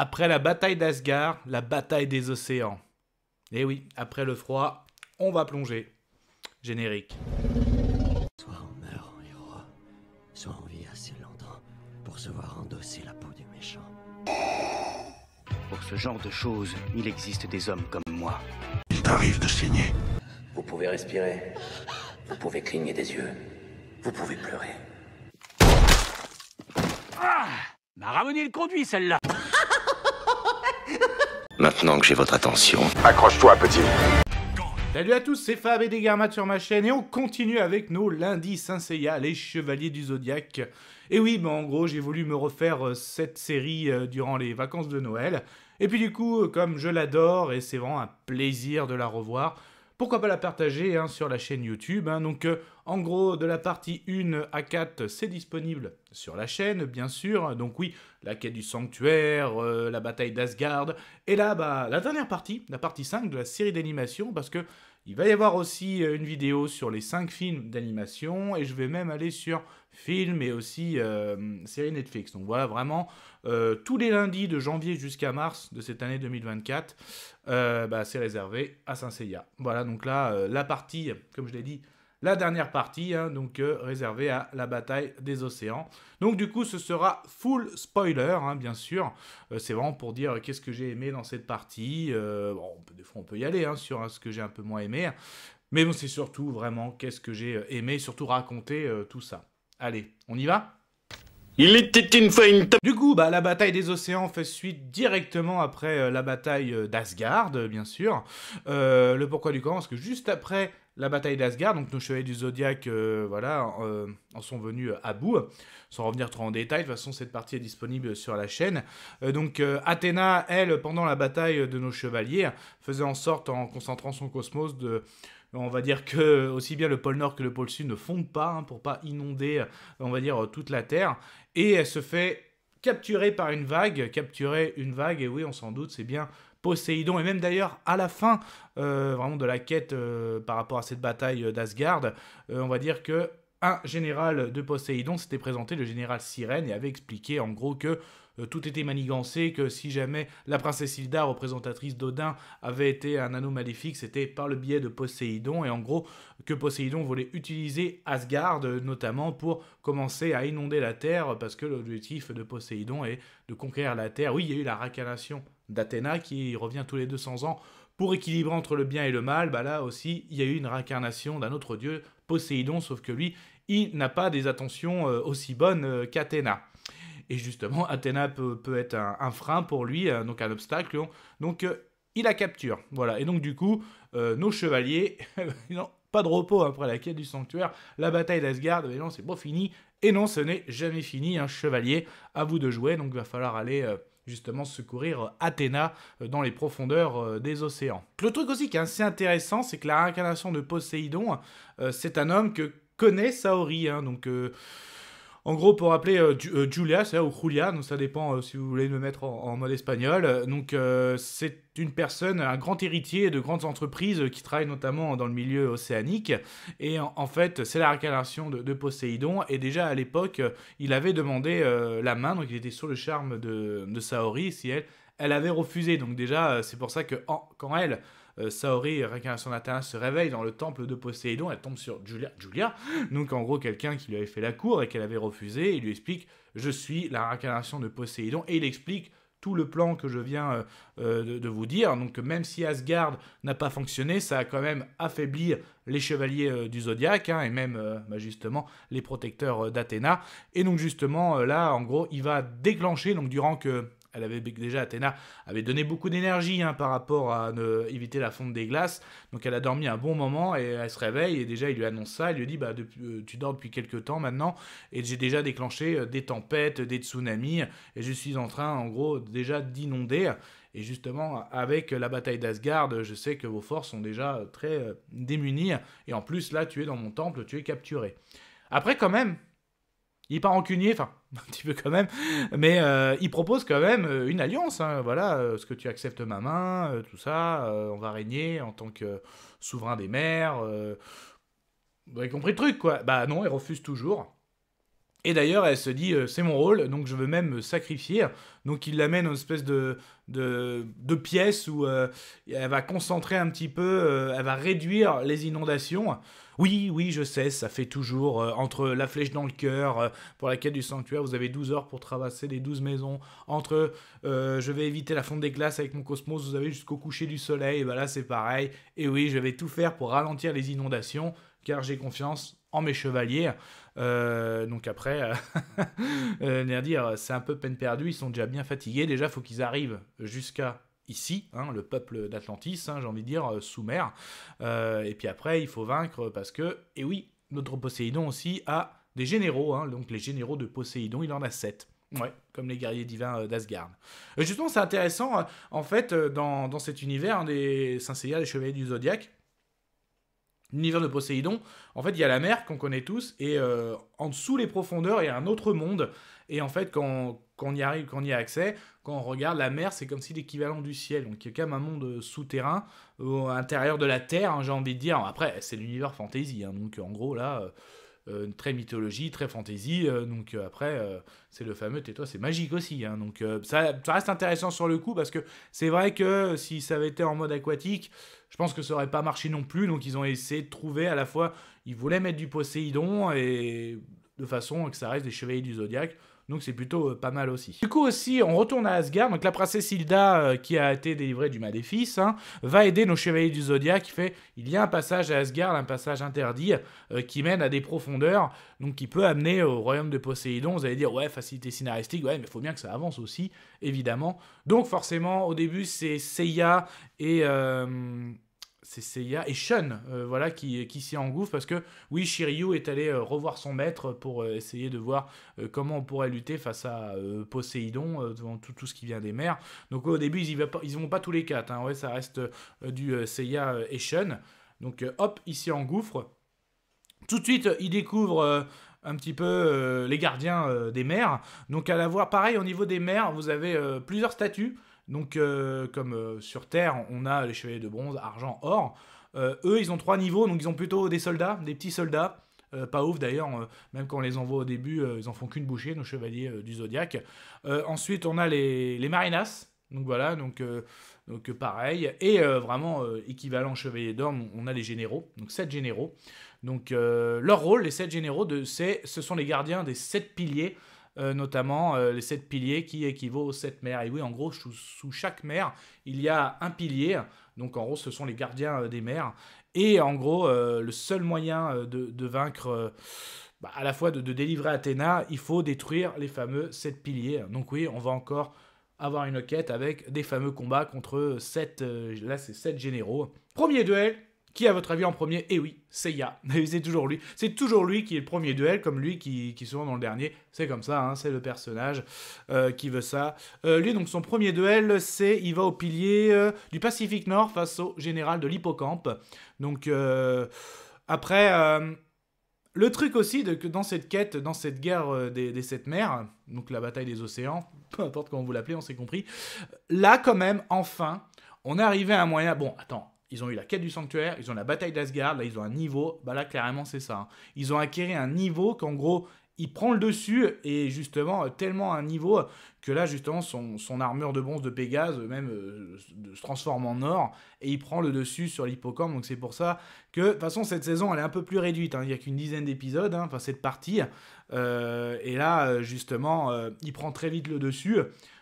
Après la bataille d'Asgard, la bataille des océans. Et eh oui, après le froid, on va plonger. Générique. Soit on meurt en soit on vit assez longtemps pour se voir endosser la peau du méchant. Pour ce genre de choses, il existe des hommes comme moi. Il t'arrive de saigner. Vous pouvez respirer. Vous pouvez cligner des yeux. Vous pouvez pleurer. Ah M'a ramené le conduit, celle-là Maintenant que j'ai votre attention. Accroche-toi, petit. Salut à tous, c'est Fab et Degarmat sur ma chaîne et on continue avec nos lundis Saint les Chevaliers du Zodiaque. Et oui, en gros, j'ai voulu me refaire euh, cette série euh, durant les vacances de Noël. Et puis du coup, euh, comme je l'adore et c'est vraiment un plaisir de la revoir, pourquoi pas la partager hein, sur la chaîne YouTube. Hein. Donc, euh, en gros, de la partie 1 à 4, c'est disponible sur la chaîne, bien sûr. Donc oui, la quête du sanctuaire, euh, la bataille d'Asgard. Et là, bah, la dernière partie, la partie 5 de la série d'animation, parce que il va y avoir aussi euh, une vidéo sur les 5 films d'animation, et je vais même aller sur film et aussi euh, série Netflix. Donc voilà, vraiment, euh, tous les lundis de janvier jusqu'à mars de cette année 2024, euh, bah, c'est réservé à Saint-Seiya. Voilà, donc là, la partie, comme je l'ai dit, la dernière partie, hein, donc réservée à la bataille des océans. Donc du coup, ce sera full spoiler, hein, bien sûr. c'est vraiment pour dire qu'est-ce que j'ai aimé dans cette partie. des fois, on peut y aller hein, sur ce que j'ai un peu moins aimé. Mais bon, c'est surtout vraiment qu'est-ce que j'ai aimé, surtout raconter tout ça. Allez, on y va il était une fois une Du coup, bah, la bataille des océans fait suite directement après euh, la bataille euh, d'Asgard, euh, bien sûr. le pourquoi du comment, parce que juste après la bataille d'Asgard, donc nos chevaliers du zodiaque, voilà, en sont venus à bout. Sans revenir trop en détail, de toute façon, cette partie est disponible sur la chaîne. donc, Athéna, elle, pendant la bataille de nos chevaliers, faisait en sorte, en concentrant son cosmos, de euh, on va dire que aussi bien le pôle Nord que le pôle Sud ne fondent pas hein, pour pas inonder, euh, on va dire, euh, toute la Terre. Et elle se fait capturer par une vague, capturer une vague, et oui, on s'en doute, c'est bien Poséidon, et même d'ailleurs à la fin vraiment de la quête par rapport à cette bataille d'Asgard, on va dire que un général de Poséidon s'était présenté, le général Sirène, et avait expliqué en gros que euh, tout était manigancé, que si jamais la princesse Hilda, représentatrice d'Odin, avait été un anneau maléfique, c'était par le biais de Poséidon, et en gros que Poséidon voulait utiliser Asgard euh, notamment pour commencer à inonder la Terre, parce que l'objectif de Poséidon est de conquérir la Terre. Oui, il y a eu la réincarnation d'Athéna qui revient tous les 200 ans pour équilibrer entre le bien et le mal, bah là aussi, il y a eu une réincarnation d'un autre dieu, Poséidon, sauf que lui, il n'a pas des attentions euh, aussi bonnes qu'Athéna. Et justement, Athéna peut, être un, frein pour lui, euh, donc un obstacle. Donc, euh, il la capture. Voilà. Et donc, du coup, euh, nos chevaliers, non, pas de repos hein, après la quête du sanctuaire. La bataille d'Asgard, mais non, c'est pas fini. Et non, ce n'est jamais fini, un hein, chevalier. À vous de jouer. Donc, il va falloir aller justement secourir Athéna dans les profondeurs des océans. Le truc aussi qui est assez intéressant, c'est que la réincarnation de Poséidon, c'est un homme que connaît Saori. Hein. donc. En gros, pour rappeler euh, euh, Julia, ou Julia, ça dépend euh, si vous voulez me mettre en, mode espagnol. Donc c'est une personne, un grand héritier de grandes entreprises qui travaille notamment dans le milieu océanique. Et en, fait, c'est la réincarnation de, Poséidon. Et déjà à l'époque, il avait demandé la main, donc il était sur le charme de, Saori, si elle, elle avait refusé. Donc déjà, c'est pour ça que quand elle euh, Saori, Réincarnation d'Athéna, se réveille dans le temple de Poséidon, elle tombe sur Julia, donc en gros quelqu'un qui lui avait fait la cour et qu'elle avait refusé, il lui explique je suis la réincarnation de Poséidon, et il explique tout le plan que je viens euh, euh, de, vous dire. Donc même si Asgard n'a pas fonctionné, ça a quand même affaibli les chevaliers du zodiaque hein, et même bah, justement les protecteurs d'Athéna. Et donc justement là, en gros, il va déclencher donc durant que elle avait déjà Athéna avait donné beaucoup d'énergie hein, par rapport à éviter la fonte des glaces. Donc elle a dormi un bon moment et elle se réveille et déjà il lui annonce ça. Il lui dit bah euh, tu dors depuis quelques temps maintenant et j'ai déjà déclenché euh, des tempêtes, des tsunamis et je suis en train en gros déjà d'inonder. Et justement, avec la bataille d'Asgard, je sais que vos forces sont déjà euh, très démunies. Et en plus, là, tu es dans mon temple, tu es capturé. Après, quand même, il part en rancunier, enfin, un petit peu quand même, mais euh, il propose quand même euh, une alliance. Hein, voilà, euh, ce que tu acceptes ma main, tout ça, on va régner en tant que souverain des mers. vous avez compris le truc, quoi. Bah non, il refuse toujours. Et d'ailleurs, elle se dit, c'est mon rôle, donc je veux même me sacrifier. Donc il l'amène en une espèce de, de, de pièce où elle va concentrer un petit peu, elle va réduire les inondations. Oui, oui, je sais, ça fait toujours euh, entre la flèche dans le cœur, euh, pour la quête du sanctuaire, vous avez 12 heures pour traverser les 12 maisons, entre euh, je vais éviter la fonte des glaces avec mon cosmos, vous avez jusqu'au coucher du soleil, et ben là c'est pareil, et oui, je vais tout faire pour ralentir les inondations, car j'ai confiance en mes chevaliers. donc après, dire, c'est un peu peine perdue, ils sont déjà bien fatigués, déjà faut qu'ils arrivent jusqu'à ici, hein, le peuple d'Atlantis, hein, j'ai envie de dire, euh, sous mer. Euh, et puis après, il faut vaincre parce que, et eh oui, notre Poséidon aussi a des généraux, hein, donc les généraux de Poséidon, il en a sept. Ouais, comme les guerriers divins euh, d'Asgard. Justement, c'est intéressant, en fait, dans, cet univers des Saint Seiya, les Chevaliers du Zodiaque, l'univers de Poséidon, en fait, il y a la mer qu'on connaît tous, et en dessous les profondeurs, il y a un autre monde. Et en fait, quand, qu'on y arrive, quand y a accès, quand on regarde la mer, c'est comme si l'équivalent du ciel. Donc il y a quand même un monde euh, souterrain au intérieur de la Terre, hein, j'ai envie de dire. Après, c'est l'univers fantasy, hein. donc en gros là, euh, euh, très mythologie, très fantasy. donc après, c'est le fameux tais-toi, c'est magique aussi. Hein. donc ça, reste intéressant sur le coup parce que c'est vrai que si ça avait été en mode aquatique, je pense que ça aurait pas marché non plus. Donc ils ont essayé de trouver à la fois, ils voulaient mettre du Poséidon et de façon que ça reste des chevaliers du zodiaque. Donc c'est plutôt euh, pas mal aussi. Du coup aussi, on retourne à Asgard. Donc la princesse Hilda, euh, qui a été délivrée du Maléfice, fils, hein, va aider nos chevaliers du Zodiac. Qui fait, il y a un passage à Asgard, un passage interdit, euh, qui mène à des profondeurs, donc qui peut amener au royaume de Poséidon. Vous allez dire, ouais, facilité scénaristique, ouais, mais il faut bien que ça avance aussi, évidemment. Donc forcément, au début, c'est Seiya et c'est Seiya et Shun euh, voilà, qui, s'y engouffre parce que oui, Shiryu est allé euh, revoir son maître pour euh, essayer de voir comment on pourrait lutter face à Poséidon devant tout, ce qui vient des mers. Donc au début, ils vont pas tous les quatre, hein. ouais, ça reste du Seiya et Shun. Donc hop, il s'y engouffre. Tout de suite, il découvre un petit peu les gardiens des mers. Donc à la voir, pareil au niveau des mers, vous avez plusieurs statues. Donc, euh, comme euh, sur Terre, on a les chevaliers de bronze, argent, or. Euh, eux, ils ont trois niveaux, donc ils ont plutôt des soldats, des petits soldats. pas ouf d'ailleurs, même quand on les envoie au début, ils en font qu'une bouchée, nos chevaliers du zodiaque. ensuite, on a les, les marinas, donc voilà, donc, donc pareil. Et vraiment, équivalent chevalier d'or, on a les généraux, donc sept généraux. Donc leur rôle, les sept généraux, de, ce sont les gardiens des sept piliers euh, notamment euh, les sept piliers qui équivaut aux sept mers. Et oui, en gros, sous, chaque mer, il y a un pilier. Donc en gros, ce sont les gardiens euh, des mers. Et en gros, le seul moyen de, vaincre... Bah, à la fois de, délivrer Athéna, il faut détruire les fameux sept piliers. Donc oui, on va encore avoir une quête avec des fameux combats contre sept, là c'est sept généraux. Premier duel, qui, à votre avis, en premier Eh oui, c'est c'est toujours lui. C'est toujours lui qui est le premier duel, comme lui qui, qui dans le dernier. C'est comme ça, hein, c'est le personnage euh, qui veut ça. Euh, lui, donc, son premier duel, c'est il va au pilier euh, du Pacifique Nord face au général de l'Hippocampe. Donc, après, le truc aussi de, que dans cette quête, dans cette guerre des, des sept mers, donc la bataille des océans, peu importe comment vous l'appelez, on s'est compris, là, quand même, enfin, on est arrivé à un moyen... Bon, attends, ils ont eu la quête du sanctuaire, ils ont la bataille d'Asgard, là ils ont un niveau, bah là clairement c'est ça. Hein. Ils ont acquéré un niveau qu'en gros il prend le dessus et justement tellement un niveau que là justement son, armure de bronze de Pégase même euh, se transforme en or et il prend le dessus sur l'hippocampe donc c'est pour ça que de toute façon cette saison elle est un peu plus réduite hein. il n'y a qu'une dizaine d'épisodes hein, enfin cette partie euh, et là euh, justement il prend très vite le dessus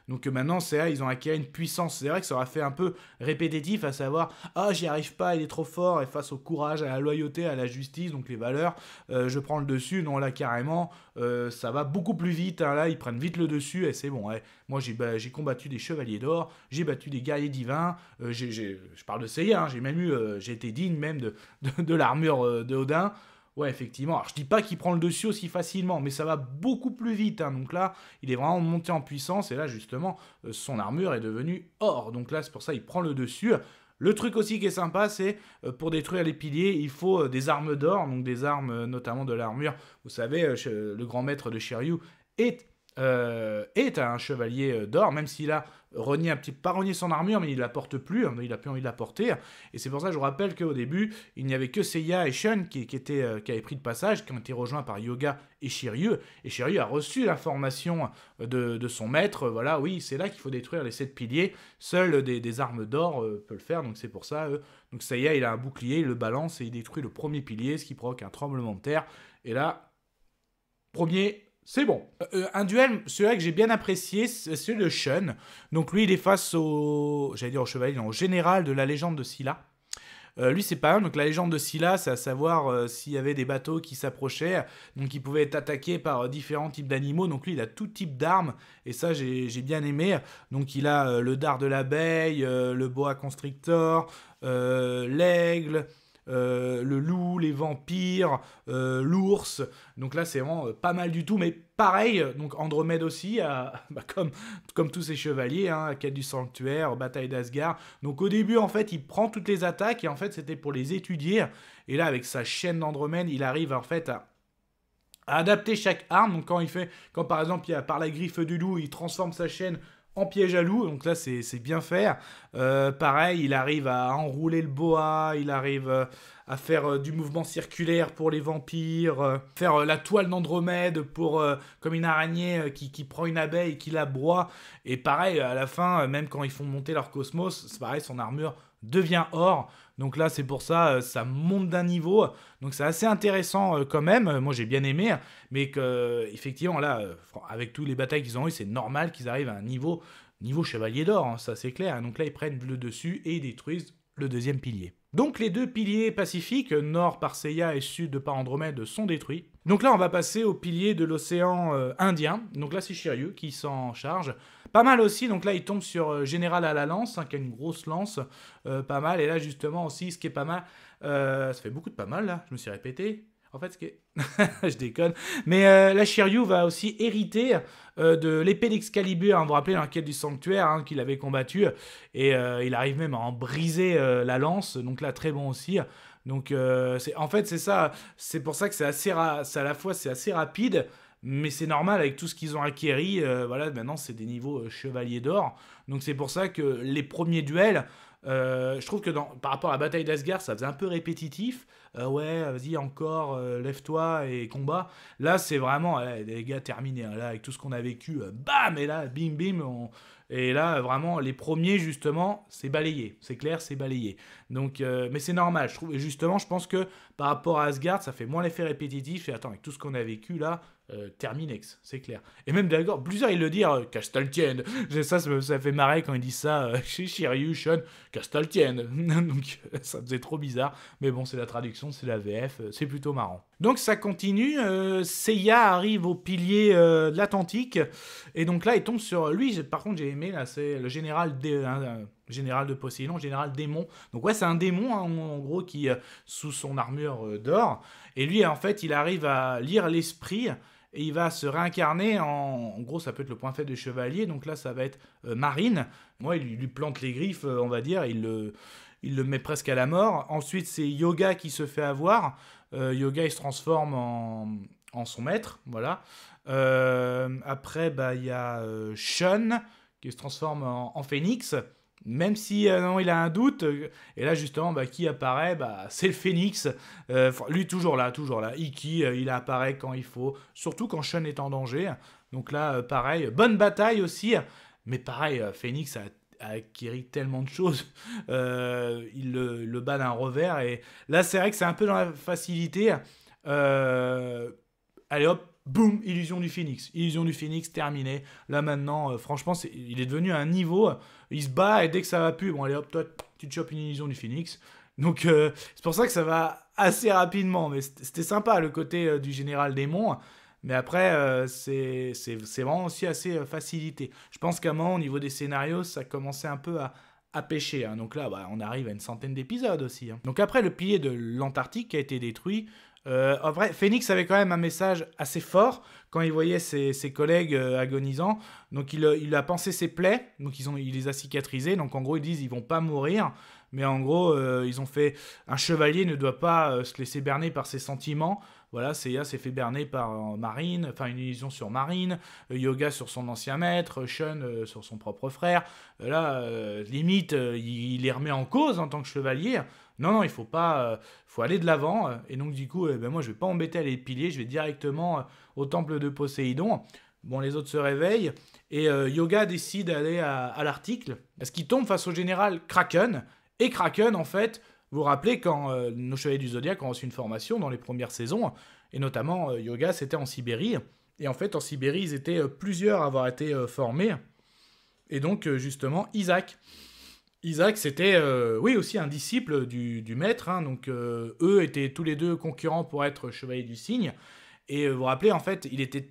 donc euh, maintenant, là ils ont acquis une puissance. C'est vrai que ça aura fait un peu répétitif, à savoir Ah, j'y arrive pas, il est trop fort, et face au courage, à la loyauté, à la justice, donc les valeurs, euh, je prends le dessus. Non, là, carrément, euh, ça va beaucoup plus vite. Hein. Là, ils prennent vite le dessus, et c'est bon. Ouais. Moi, j'ai combattu des chevaliers d'or, j'ai battu des guerriers divins, je parle de Seiya, hein. j'ai même eu, j'ai été digne même de, de l'armure d'Odin ouais, effectivement. Alors, je dis pas qu'il prend le dessus aussi facilement, mais ça va beaucoup plus vite. Hein. Donc là, il est vraiment monté en puissance. Et là, justement, euh, son armure est devenue or. Donc là, c'est pour ça il prend le dessus. Le truc aussi qui est sympa, c'est euh, pour détruire les piliers, il faut euh, des armes d'or, donc des armes notamment de l'armure. Vous savez, le grand maître de Shiryu est euh, et est un chevalier euh, d'or, même s'il a renié un petit pas renié son armure, mais il la porte plus, hein, il a plus envie de la porter. Et c'est pour ça je vous rappelle qu'au début, il n'y avait que Seiya et Shun qui, étaient, euh, qui avaient pris de passage, qui ont été rejoints par Yoga et Shiryu. Et Shiryu a reçu l'information de, son maître, voilà, oui, c'est là qu'il faut détruire les sept piliers, Seul des, armes d'or peuvent peut le faire, donc c'est pour ça. donc Seiya, il a un bouclier, il le balance et il détruit le premier pilier, ce qui provoque un tremblement de terre. Et là, premier c'est bon. Euh, euh, un duel, celui-là que j'ai bien apprécié, c'est celui de Shun. Donc lui, il est face au, j'allais dire au chevalier, non, au général de la légende de Scylla. Euh, lui, c'est pas un. Donc, la légende de Scylla, c'est à savoir s'il y avait des bateaux qui s'approchaient, donc ils pouvaient être attaqués par différents types d'animaux. Donc, lui, il a tout type d'armes, et ça, j'ai bien aimé. Donc, il a le dard de l'abeille, le boa constrictor, l'aigle. Euh, le loup, les vampires, euh, l'ours. Donc là, c'est vraiment euh, pas mal du tout. Mais pareil, donc Andromède aussi, bah, comme, tous ces chevaliers, hein, quête du sanctuaire, bataille d'Asgard. Donc au début, en fait, il prend toutes les attaques et en fait, c'était pour les étudier. Et là, avec sa chaîne d'Andromède, il arrive en fait à adapter chaque arme. Donc quand il fait, quand par exemple il a, par la griffe du loup, il transforme sa chaîne en piège à loup, donc là c'est bien faire. Euh, pareil, il arrive à enrouler le boa, il arrive euh, à faire euh, du mouvement circulaire pour les vampires, faire la toile d'Andromède pour comme une araignée qui, qui, prend une abeille et qui la broie. Et pareil, à la fin, même quand ils font monter leur cosmos, c'est pareil, son armure devient or. Donc là, c'est pour ça, euh, ça monte d'un niveau. Donc c'est assez intéressant euh, quand même. Moi, j'ai bien aimé, mais que effectivement là, euh, avec tous les batailles qu'ils ont eues, c'est normal qu'ils arrivent à un niveau niveau chevalier d'or. Hein, ça c'est clair. Donc là, ils prennent le dessus et ils détruisent le deuxième pilier. Donc les deux piliers pacifiques, nord par Seiya et sud par Andromède, sont détruits. Donc là, on va passer au pilier de l'océan euh, Indien. Donc là, c'est Shiryu qui s'en charge. Pas mal aussi, donc là, il tombe sur euh, Général à la lance, hein, qui a une grosse lance, euh, pas mal. Et là, justement, aussi, ce qui est pas mal, ça fait beaucoup de pas mal, là, je me suis répété. En fait, ce qui est... je déconne. Mais là la Shiryu va aussi hériter de l'épée d'Excalibur. Hein, vous vous rappelez l'enquête du sanctuaire hein, qu'il avait combattu. Et il arrive même à en briser la lance. Donc là, très bon aussi. Donc, euh, en fait, c'est ça. C'est pour ça que c'est assez, à la fois, c'est assez rapide, mais c'est normal avec tout ce qu'ils ont acquéri. Euh, voilà, maintenant, c'est des niveaux euh, chevaliers d'or. Donc, c'est pour ça que les premiers duels. je trouve que dans, par rapport à la bataille d'Asgard, ça faisait un peu répétitif. ouais, vas-y, encore, lève-toi et combat. Là, c'est vraiment, les gars, terminé. Hein, là, avec tout ce qu'on a vécu, bam, et là, bim, bim, on, et là, vraiment, les premiers, justement, c'est balayé. C'est clair, c'est balayé. Donc, euh, mais c'est normal. Je trouve, justement, je pense que par rapport à Asgard, ça fait moins l'effet répétitif. Et attends, avec tout ce qu'on a vécu là, euh, Terminex, c'est clair. Et même d'accord, plusieurs ils le disent, euh, hein, Castaltienne. Ça, ça, fait marrer quand ils disent ça euh, chez Shiryu, Sean, Castaltienne. Donc euh, ça faisait trop bizarre. Mais bon, c'est la traduction, c'est la VF, c'est plutôt marrant. Donc ça continue, Seiya arrive au pilier de l'Atlantique. Et donc là, il tombe sur. Lui, par contre, j'ai aimé, là, c'est le général général de Poséidon, général démon. Donc ouais, c'est un démon hein, en gros qui sous son armure d'or. Et lui, en fait, il arrive à lire l'esprit et il va se réincarner en, en gros ça peut être le point fait de chevalier donc là ça va être euh, Marine moi il lui plante les griffes euh, on va dire il le il le met presque à la mort ensuite c'est Yoga qui se fait avoir euh, Yoga il se transforme en, son maître voilà après bah, il y a Shun qui se transforme en, en phénix même si euh, non, il a un doute. Euh, et là, justement, bah, qui apparaît bah, C'est le Phoenix. Euh, lui, toujours là, toujours là. Iki, il apparaît quand il faut, surtout quand Sean est en danger. Donc là, pareil, bonne bataille aussi. Mais pareil, Phoenix a, acquis tellement de choses. il le bat d'un revers. Et là, c'est vrai que c'est un peu dans la facilité. allez hop, boum, illusion du Phoenix. Illusion du Phoenix, terminée. Là maintenant, euh, franchement, il est devenu à un niveau, euh, il se bat et dès que ça va plus, bon allez hop, toi, tu te chopes une illusion du Phoenix. Donc euh, c'est pour ça que ça va assez rapidement, mais c'était sympa le côté du général démon. Mais après, c'est vraiment aussi assez facilité. Je pense qu'à un moment, au niveau des scénarios, ça commençait un peu à, à pêcher. Hein. Donc là, bah, on arrive à une centaine d'épisodes aussi. Hein. Donc après, le pilier de l'Antarctique a été détruit. Euh, en vrai, Phoenix avait quand même un message assez fort quand il voyait ses, collègues euh, agonisants. Donc euh, il, a pensé ses plaies, donc ils il les a cicatrisées. Donc en gros, ils disent ils vont pas mourir, mais en gros, ils ont fait un chevalier ne doit pas se laisser berner par ses sentiments. Voilà, Seiya s'est fait berner par Marine, enfin une illusion sur Marine, Yoga sur son ancien maître, Shun sur son propre frère. là, limite, il les remet en cause en tant que chevalier. Non, non, il faut pas, euh, faut aller de l'avant. Euh, et donc du coup, euh, ben, moi je vais pas embêter les piliers, je vais directement au temple de Poséidon. Bon, les autres se réveillent et Yoga décide d'aller à, à l'article parce qu'il tombe face au général Kraken. Et Kraken, en fait, vous vous rappelez quand nos chevaliers du Zodiac ont reçu une formation dans les premières saisons et notamment Yoga, c'était en Sibérie. Et en fait, en Sibérie, ils étaient plusieurs à avoir été formés. Et donc, justement, Isaac. Isaac, c'était euh, oui aussi un disciple du, maître. Hein. donc euh, eux étaient tous les deux concurrents pour être chevalier du cygne. Et euh, vous vous rappelez, en fait, il était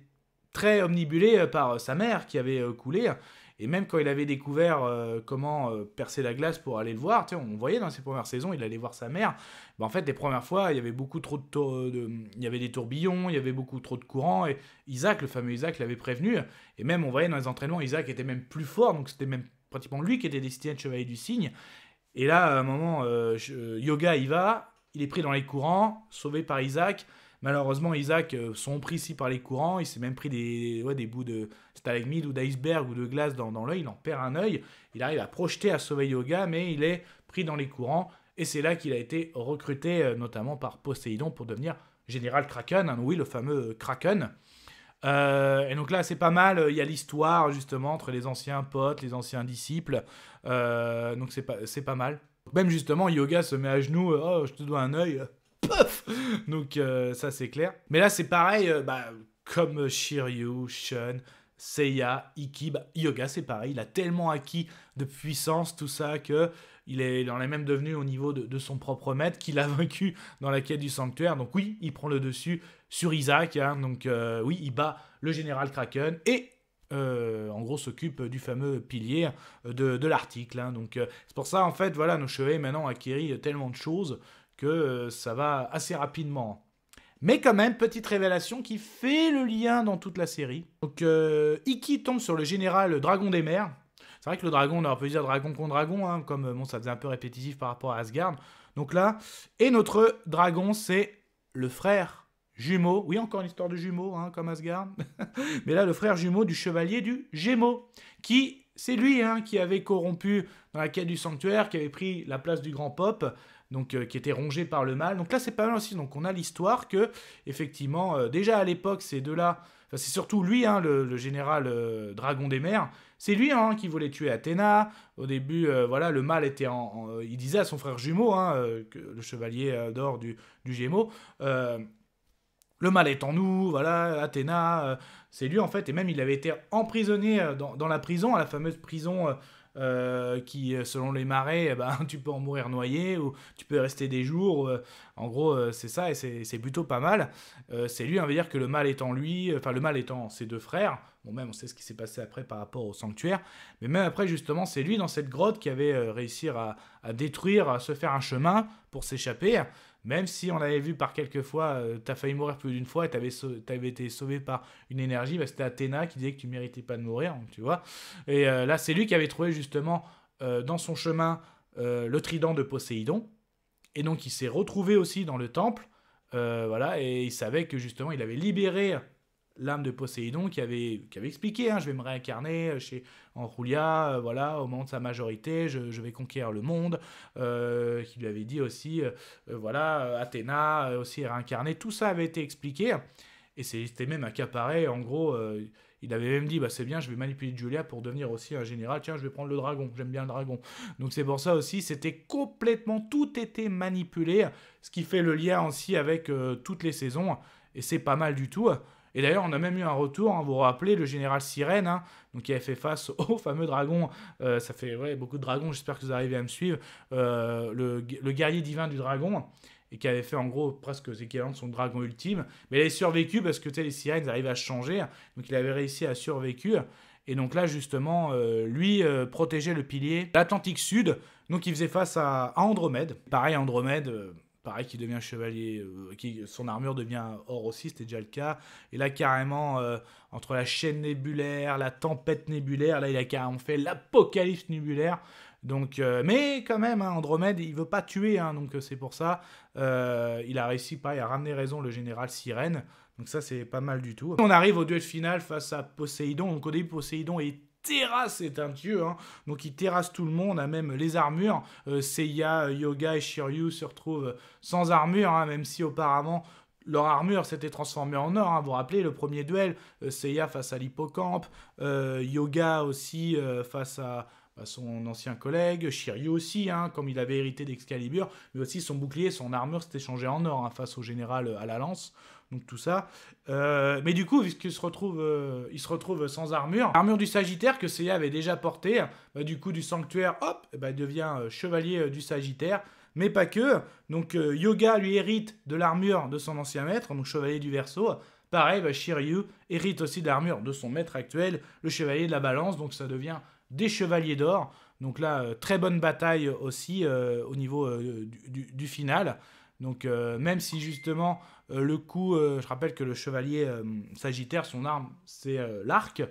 très omnibulé par sa mère qui avait coulé. Et même quand il avait découvert comment percer la glace pour aller le voir, on voyait dans ses premières saisons, il allait voir sa mère. en fait, les premières fois, il y avait beaucoup trop de, il y avait des tourbillons, il y avait beaucoup trop de courants. Et Isaac, le fameux Isaac, l'avait prévenu. Et même, on voyait dans les entraînements, Isaac était même plus fort, donc c'était même pratiquement lui qui était destiné à être chevalier du cygne. Et là, à un moment, euh, euh, Yoga y va, il est pris dans les courants, sauvé par Isaac. Malheureusement, Isaac, son euh, sont pris ici par les courants, il s'est même pris des, ouais, des bouts de stalagmite ou d'iceberg ou de glace dans, l'œil, il en perd un œil. Il arrive à projeter à sauver Yoga, mais il est pris dans les courants. Et c'est là qu'il a été recruté, notamment par Poséidon, pour devenir général Kraken. Hein, oui, le fameux Kraken. Euh, et donc là, c'est pas mal. Il y a l'histoire, justement, entre les anciens potes, les anciens disciples. Euh, donc c'est pas, pas mal. Même justement, Yoga se met à genoux. Euh, oh, je te dois un œil. Puff. donc ça, c'est clair. Mais là, c'est pareil. Bah, comme Shiryu, Shun, Seiya, Ikiba, Yoga, c'est pareil. Il a tellement acquis de puissance, tout ça, que il est dans la même devenu au niveau de, son propre maître qu'il a vaincu dans la quête du sanctuaire. Donc oui, il prend le dessus sur Isaac. Hein. donc euh, oui, il bat le général Kraken et euh, en gros s'occupe du fameux pilier de, l'article. Hein. donc euh, c'est pour ça en fait voilà nos chevets maintenant acquérir tellement de choses que ça va assez rapidement. Mais quand même, petite révélation qui fait le lien dans toute la série. Donc, Iki tombe sur le général Dragon des Mers, c'est vrai que le dragon, on peut dire dragon contre dragon, hein, comme euh, bon, ça faisait un peu répétitif par rapport à Asgard. Donc là, et notre dragon, c'est le frère jumeau. Oui, encore une histoire de jumeau, hein, comme Asgard. Mais là, le frère jumeau du chevalier du Gémeaux, qui c'est lui hein, qui avait corrompu dans la quête du sanctuaire, qui avait pris la place du grand pop, donc euh, qui était rongé par le mal. Donc là, c'est pas mal aussi. Donc on a l'histoire que, effectivement, euh, déjà à l'époque, c'est de là c'est surtout lui, le, général dragon des mers, c'est lui hein, qui voulait tuer Athéna. Au début, euh, voilà, le mal était en, euh, Il disait à son frère jumeau, hein, euh, que le chevalier d'or du, du Gémeaux, le mal est en nous, voilà, Athéna, c'est lui en fait. Et même, il avait été emprisonné dans, la prison, à la fameuse prison. qui, selon les marées, eh ben, tu peux en mourir noyé ou tu peux rester des jours. en gros, c'est ça et c'est plutôt pas mal. c'est lui, on hein, veut dire que le mal est en lui, enfin le mal est en ses deux frères, Bon, même on sait ce qui s'est passé après par rapport au sanctuaire. Mais même après, justement, c'est lui dans cette grotte qui avait euh, réussi à, détruire, à se faire un chemin pour s'échapper. Même si on l'avait vu par quelques fois, tu euh, t'as failli mourir plus d'une fois et t'avais, sauvé, été sauvé par une énergie, bah, c'était Athéna qui disait que tu méritais pas de mourir, hein, tu vois. Et euh, là, c'est lui qui avait trouvé justement dans son chemin le trident de Poséidon. Et donc, il s'est retrouvé aussi dans le temple. voilà, et il savait que justement, il avait libéré l'âme de Poséidon qui avait, qui avait expliqué hein, je vais me réincarner euh, chez Enroulia, euh, voilà, au moment de sa majorité, je, vais conquérir le monde, euh, qui lui avait dit aussi, voilà, Athéna aussi est réincarnée, tout ça avait été expliqué, et c'était même accaparé, en gros, il avait même dit, bah, c'est bien, je vais manipuler Julia pour devenir aussi un général, tiens, je vais prendre le dragon, j'aime bien le dragon. Donc c'est pour ça aussi, c'était complètement, tout était manipulé, ce qui fait le lien aussi avec toutes les saisons, et c'est pas mal du tout. Et d'ailleurs, on a même eu un retour, hein, vous vous rappelez, le général Sirène, hein, donc qui avait fait face au fameux dragon, euh, ça fait beaucoup de dragons, j'espère que vous arrivez à me suivre, euh, le, guerrier divin du dragon, et qui avait fait en gros presque l'équivalent de son dragon ultime, mais il avait survécu parce que les sirènes arrivent à changer, donc il avait réussi à survivre, Et donc là, justement, euh, lui protégeait le pilier l'Atlantique Sud. Donc il faisait face à, Andromède. Pareil, Andromède, pareil, qui devient chevalier, euh, qui, son armure devient or aussi, c'était déjà le cas. Et là, carrément, euh, entre la chaîne nébulaire, la tempête nébulaire, là, il a carrément fait l'apocalypse nébulaire. Donc, euh, mais quand même, hein, Andromède, il veut pas tuer, hein, donc c'est pour ça. il a réussi, pareil, à ramener raison le général Sirène. Donc ça, c'est pas mal du tout. On arrive au duel final face à Poséidon. Donc au début, Poseidon est terrasse, c'est un dieu, hein. donc il terrasse tout le monde, a hein, même les armures. Euh, Seiya, Yoga et Shiryu se retrouvent sans armure, hein, même si auparavant leur armure s'était transformée en or. Vous vous rappelez le premier duel, euh, Seiya face à l'hippocampe, euh, Yoga aussi face à, bah, son ancien collègue, Shiryu aussi, hein, comme il avait hérité d'Excalibur, mais aussi son bouclier, son armure s'était changé en or hein, face au général euh, à la lance. Donc tout ça. Euh, mais du coup, puisqu'il se retrouve, euh, il se retrouve sans armure, armure du Sagittaire que Seiya avait déjà portée, bah, du coup du sanctuaire, hop, eh ben, il devient chevalier du Sagittaire mais pas que. Donc Yoga lui hérite de l'armure de son ancien maître, donc chevalier du Verseau. Pareil, bah, Shiryu hérite aussi de l'armure de son maître actuel, le chevalier de la balance, donc ça devient des Chevaliers d'Or. Donc là, euh, très bonne bataille aussi euh, au niveau euh, du, final. Donc même si justement le coup, je rappelle que le chevalier Sagittaire, son arme, c'est l'arc.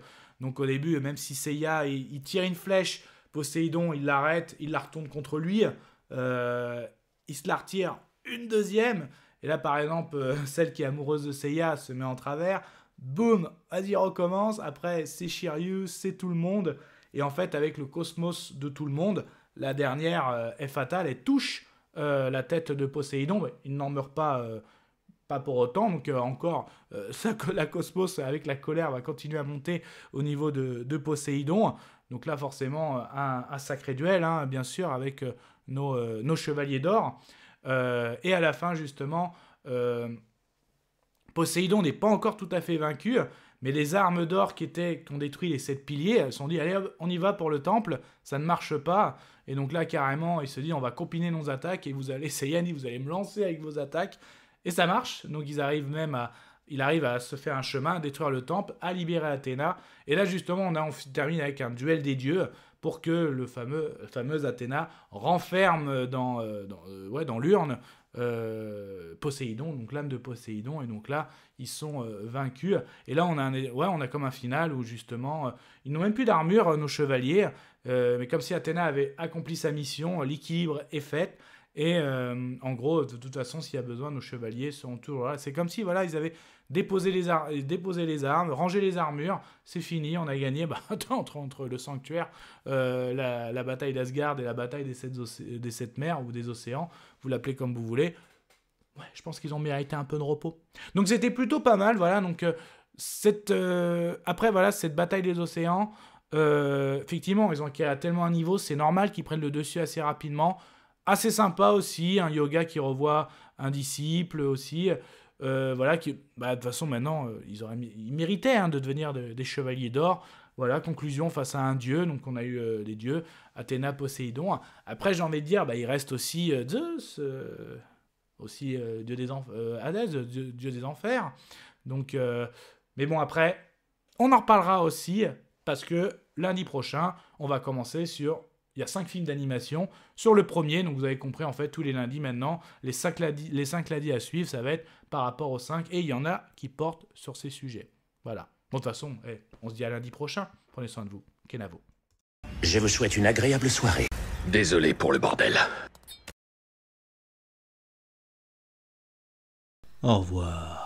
Donc au début, même si Seiya, il, tire une flèche, Poséidon, il l'arrête, il la retourne contre lui, il se la retire une deuxième. Et là, par exemple, celle qui est amoureuse de Seiya se met en travers. Boum, vas-y, recommence. Après, c'est Shiryu, c'est tout le monde. Et en fait, avec le cosmos de tout le monde, la dernière euh, est fatale, et touche euh, la tête de Poséidon, il n'en meurt pas euh, pas pour autant. Donc encore, la Cosmos, avec la colère, va continuer à monter au niveau de, Poséidon. Donc là, forcément, un, sacré duel, hein, bien sûr, avec nos chevaliers d'or. et à la fin, justement, Poséidon n'est pas encore tout à fait vaincu, mais les armes d'or qui étaient détruit les sept piliers sont dit allez on y va pour le temple, ça ne marche pas et donc là carrément il se dit on va copiner nos attaques et vous allez c'est vous allez me lancer avec vos attaques et ça marche donc ils arrivent même à il arrive à se faire un chemin, à détruire le temple, à libérer Athéna et là justement on, a, termine avec un duel des dieux pour que le fameux fameuse Athéna renferme dans, euh, euh, ouais, dans l'urne euh, Poséidon, donc l'âme de Poséidon, et donc là, ils sont euh, vaincus. Et là, on a, on a comme un final où justement, euh, ils n'ont même plus d'armure, euh, nos chevaliers, mais comme si Athéna avait accompli sa mission, l'équilibre est fait. Et euh, en gros, de, toute façon, s'il y a besoin, nos chevaliers sont toujours là. C'est comme si voilà, ils avaient déposé les, armes, euh, déposé les armes, rangé les armures, c'est fini, on a gagné bah, entre, entre le sanctuaire, euh, la, bataille d'Asgard et la bataille des sept, des mers ou des océans, vous l'appelez comme vous voulez. Ouais, je pense qu'ils ont mérité un peu de repos. Donc c'était plutôt pas mal, voilà. Donc cette, après voilà cette bataille des océans, effectivement, ils ont qu'à tellement un niveau, c'est normal qu'ils prennent le dessus assez rapidement assez sympa aussi, un yoga qui revoit un disciple aussi. Euh, voilà, qui, bah, de toute façon, maintenant, euh, ils, auraient, ils méritaient hein, de devenir des chevaliers d'or. Voilà, conclusion face à un dieu. Donc, on a eu euh, des dieux, Athéna, Poséidon. Après, j'ai envie de dire, bah, il reste aussi Zeus, aussi dieu des Hadès, dieu, des enfers. Donc, mais bon, après, on en reparlera aussi parce que lundi prochain, on va commencer sur il y a cinq films d'animation sur le premier. Donc vous avez compris, en fait, tous les lundis maintenant, les les cinq lundis à suivre, ça va être par rapport aux cinq Et il y en a qui portent sur ces sujets. Voilà. Bon, de toute façon, eh, on se dit à lundi prochain. Prenez soin de vous. Kenavo. Je vous souhaite une agréable soirée. Désolé pour le bordel. Au revoir.